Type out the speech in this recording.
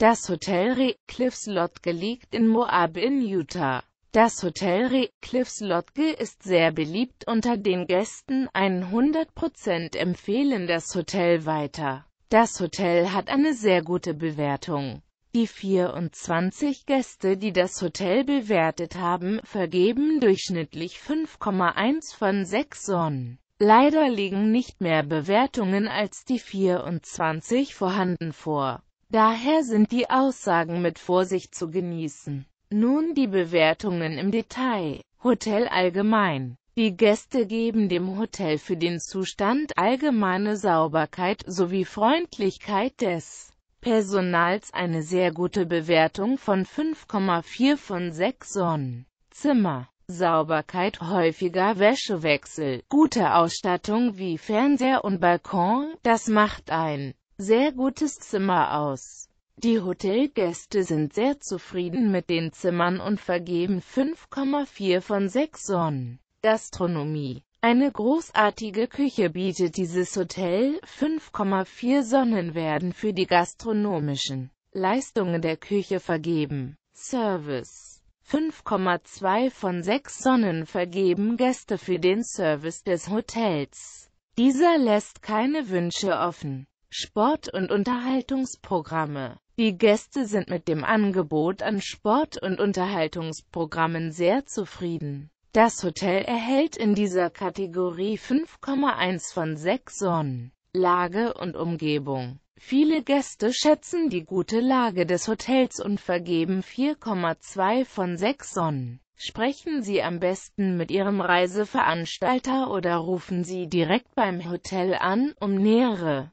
Das Hotel Cliffs Lodge liegt in Moab in Utah. Das Hotel Cliffs Lodge ist sehr beliebt unter den Gästen, 100% empfehlen das Hotel weiter. Das Hotel hat eine sehr gute Bewertung. Die 24 Gäste, die das Hotel bewertet haben, vergeben durchschnittlich 5,1 von 6 Sonnen. Leider liegen nicht mehr Bewertungen als die 24 vorhanden vor. Daher sind die Aussagen mit Vorsicht zu genießen. Nun die Bewertungen im Detail. Hotel allgemein. Die Gäste geben dem Hotel für den Zustand allgemeine Sauberkeit sowie Freundlichkeit des Personals eine sehr gute Bewertung von 5,4 von 6 Sonnen. Zimmer. Sauberkeit, häufiger Wäschewechsel, gute Ausstattung wie Fernseher und Balkon, das macht ein sehr gutes Zimmer aus. Die Hotelgäste sind sehr zufrieden mit den Zimmern und vergeben 5,4 von 6 Sonnen. Gastronomie eine großartige Küche bietet dieses Hotel, 5,4 Sonnen werden für die gastronomischen Leistungen der Küche vergeben. Service 5,2 von 6 Sonnen vergeben Gäste für den Service des Hotels. Dieser lässt keine Wünsche offen. Sport- und Unterhaltungsprogramme. Die Gäste sind mit dem Angebot an Sport- und Unterhaltungsprogrammen sehr zufrieden. Das Hotel erhält in dieser Kategorie 5,1 von 6 Sonnen. Lage und Umgebung. Viele Gäste schätzen die gute Lage des Hotels und vergeben 4,2 von 6 Sonnen. Sprechen Sie am besten mit Ihrem Reiseveranstalter oder rufen Sie direkt beim Hotel an, um nähere